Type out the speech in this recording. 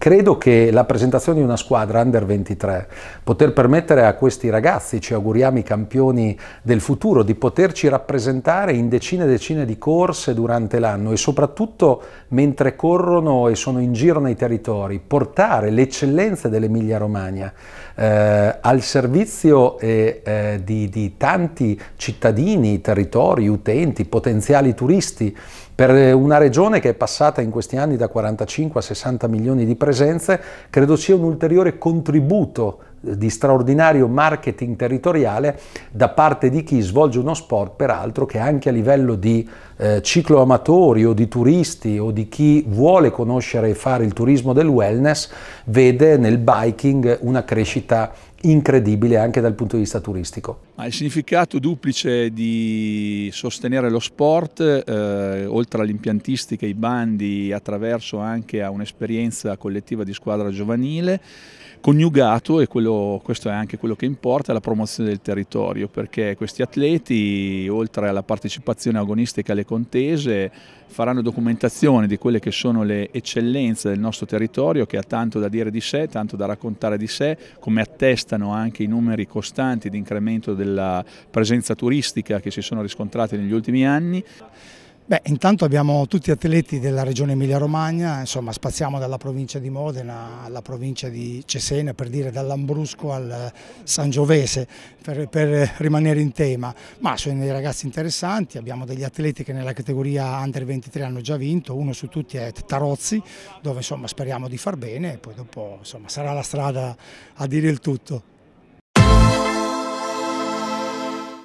Credo che la presentazione di una squadra under 23, poter permettere a questi ragazzi, ci auguriamo i campioni del futuro, di poterci rappresentare in decine e decine di corse durante l'anno e soprattutto mentre corrono e sono in giro nei territori, portare le eccellenze dell'Emilia Romagna eh, al servizio eh, di, di tanti cittadini, territori, utenti, potenziali turisti, per una regione che è passata in questi anni da 45 a 60 milioni di persone presenze, credo sia un ulteriore contributo eh, di straordinario marketing territoriale da parte di chi svolge uno sport, peraltro che anche a livello di eh, cicloamatori o di turisti o di chi vuole conoscere e fare il turismo del wellness, vede nel biking una crescita incredibile anche dal punto di vista turistico. Il significato duplice di sostenere lo sport, eh, oltre all'impiantistica i bandi, attraverso anche a un'esperienza collettiva di squadra giovanile, coniugato, e quello, questo è anche quello che importa, la promozione del territorio, perché questi atleti, oltre alla partecipazione agonistica alle contese, faranno documentazione di quelle che sono le eccellenze del nostro territorio, che ha tanto da dire di sé, tanto da raccontare di sé, come attesta attestano anche i numeri costanti di incremento della presenza turistica che si sono riscontrati negli ultimi anni. Beh, intanto abbiamo tutti atleti della regione Emilia-Romagna, insomma spaziamo dalla provincia di Modena alla provincia di Cesena, per dire dall'Ambrusco al Sangiovese, per, per, rimanere in tema, ma sono dei ragazzi interessanti, abbiamo degli atleti che nella categoria Under 23 hanno già vinto, uno su tutti è Tarozzi, dove insomma speriamo di far bene e poi dopo insomma, sarà la strada a dire il tutto.